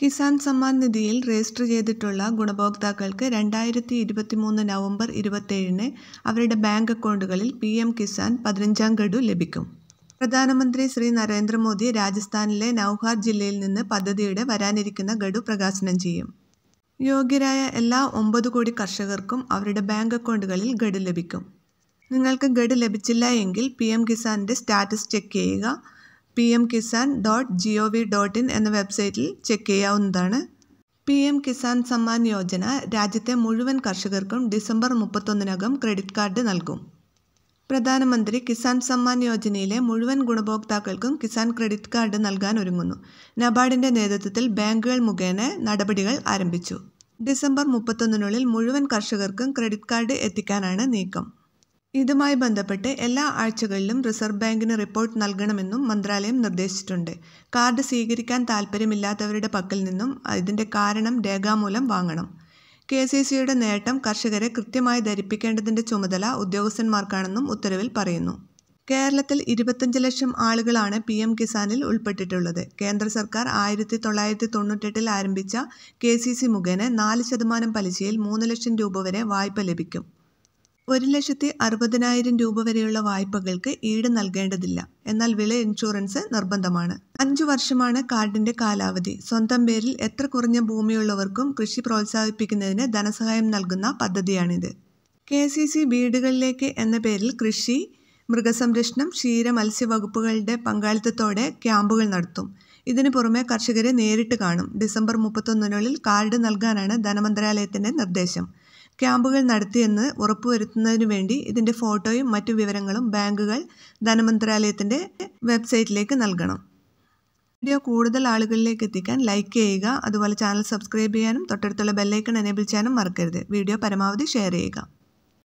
കിസാൻ സമ്മാൻ നിധിയിൽ രജിസ്റ്റർ ചെയ്തിട്ടുള്ള ഗുണഭോക്താക്കൾക്ക് രണ്ടായിരത്തി മൂന്ന് നവംബർ ഇരുപത്തേഴിന് അവരുടെ ബാങ്ക് അക്കൗണ്ടുകളിൽ പി എം കിസാൻ പതിനഞ്ചാം ഗഡു ലഭിക്കും പ്രധാനമന്ത്രി ശ്രീ നരേന്ദ്രമോദി രാജസ്ഥാനിലെ നൗഹാർ ജില്ലയിൽ നിന്ന് പദ്ധതിയുടെ വരാനിരിക്കുന്ന ഗഡു പ്രകാശനം ചെയ്യും യോഗ്യരായ എല്ലാ ഒമ്പത് കോടി കർഷകർക്കും അവരുടെ ബാങ്ക് അക്കൗണ്ടുകളിൽ ഗഡു ലഭിക്കും നിങ്ങൾക്ക് ഗഡു ലഭിച്ചില്ല എങ്കിൽ പി എം കിസാൻ്റെ സ്റ്റാറ്റസ് ചെക്ക് ചെയ്യുക P M Kisan dot G O V dot in എന്ന വെബ്സൈറ്റിൽ ചെക്ക് ചെയ്യാവുന്നതാണ് പി എം കിസാൻ സമ്മാൻ യോജന രാജ്യത്തെ മുഴുവൻ കർഷകർക്കും ഡിസംബർ മുപ്പത്തൊന്നിനകം ക്രെഡിറ്റ് കാർഡ് നൽകും പ്രധാനമന്ത്രി കിസാൻ സമ്മാൻ യോജനയിലെ മുഴുവൻ ഗുണഭോക്താക്കൾക്കും കിസാൻ ക്രെഡിറ്റ് കാർഡ് നൽകാൻ ഒരുങ്ങുന്നു നബാർഡിൻ്റെ നേതൃത്വത്തിൽ ബാങ്കുകൾ മുഖേന നടപടികൾ ആരംഭിച്ചു ഡിസംബർ മുപ്പത്തൊന്നിനുള്ളിൽ മുഴുവൻ കർഷകർക്കും ക്രെഡിറ്റ് കാർഡ് എത്തിക്കാനാണ് നീക്കം ഇതുമായി ബന്ധപ്പെട്ട് എല്ലാ ആഴ്ചകളിലും റിസർവ് ബാങ്കിന് റിപ്പോർട്ട് നൽകണമെന്നും മന്ത്രാലയം നിർദ്ദേശിച്ചിട്ടുണ്ട് കാർഡ് സ്വീകരിക്കാൻ താൽപ്പര്യമില്ലാത്തവരുടെ പക്കൽ നിന്നും ഇതിൻ്റെ കാരണം രേഖാമൂലം വാങ്ങണം കെ സി സിയുടെ നേട്ടം കർഷകരെ കൃത്യമായി ധരിപ്പിക്കേണ്ടതിൻ്റെ ചുമതല ഉദ്യോഗസ്ഥന്മാർക്കാണെന്നും ഉത്തരവിൽ പറയുന്നു കേരളത്തിൽ ഇരുപത്തഞ്ച് ലക്ഷം ആളുകളാണ് പി എം കിസാനിൽ ഉൾപ്പെട്ടിട്ടുള്ളത് കേന്ദ്ര സർക്കാർ ആയിരത്തി തൊള്ളായിരത്തി തൊണ്ണൂറ്റെട്ടിൽ ആരംഭിച്ച കെ സി സി മുഖേന നാല് ശതമാനം പലിശയിൽ മൂന്ന് ലക്ഷം രൂപ വരെ വായ്പ ലഭിക്കും ഒരു ലക്ഷത്തി അറുപതിനായിരം രൂപ വരെയുള്ള വായ്പകൾക്ക് ഈട് നൽകേണ്ടതില്ല എന്നാൽ വിള ഇൻഷുറൻസ് നിർബന്ധമാണ് അഞ്ചു വർഷമാണ് കാർഡിന്റെ കാലാവധി സ്വന്തം പേരിൽ എത്ര കുറഞ്ഞ ഭൂമിയുള്ളവർക്കും കൃഷി പ്രോത്സാഹിപ്പിക്കുന്നതിന് ധനസഹായം നൽകുന്ന പദ്ധതിയാണിത് കെ സി സി വീടുകളിലേക്ക് എന്ന പേരിൽ കൃഷി മൃഗസംരക്ഷണം ക്ഷീര മത്സ്യവകുപ്പുകളുടെ പങ്കാളിത്തത്തോടെ ക്യാമ്പുകൾ നടത്തും ഇതിനു പുറമെ കർഷകരെ നേരിട്ട് കാണും ഡിസംബർ മുപ്പത്തൊന്നിനുള്ളിൽ കാർഡ് നൽകാനാണ് ധനമന്ത്രാലയത്തിന്റെ നിർദ്ദേശം ക്യാമ്പുകൾ നടത്തിയെന്ന് ഉറപ്പുവരുത്തുന്നതിനു വേണ്ടി ഇതിൻ്റെ ഫോട്ടോയും മറ്റു വിവരങ്ങളും ബാങ്കുകൾ ധനമന്ത്രാലയത്തിൻ്റെ വെബ്സൈറ്റിലേക്ക് നൽകണം വീഡിയോ കൂടുതൽ ആളുകളിലേക്ക് എത്തിക്കാൻ ലൈക്ക് ചെയ്യുക അതുപോലെ ചാനൽ സബ്സ്ക്രൈബ് ചെയ്യാനും തൊട്ടടുത്തുള്ള ബെല്ലൈക്കൺ എനേബിൾ ചെയ്യാനും മറക്കരുത് വീഡിയോ പരമാവധി ഷെയർ ചെയ്യുക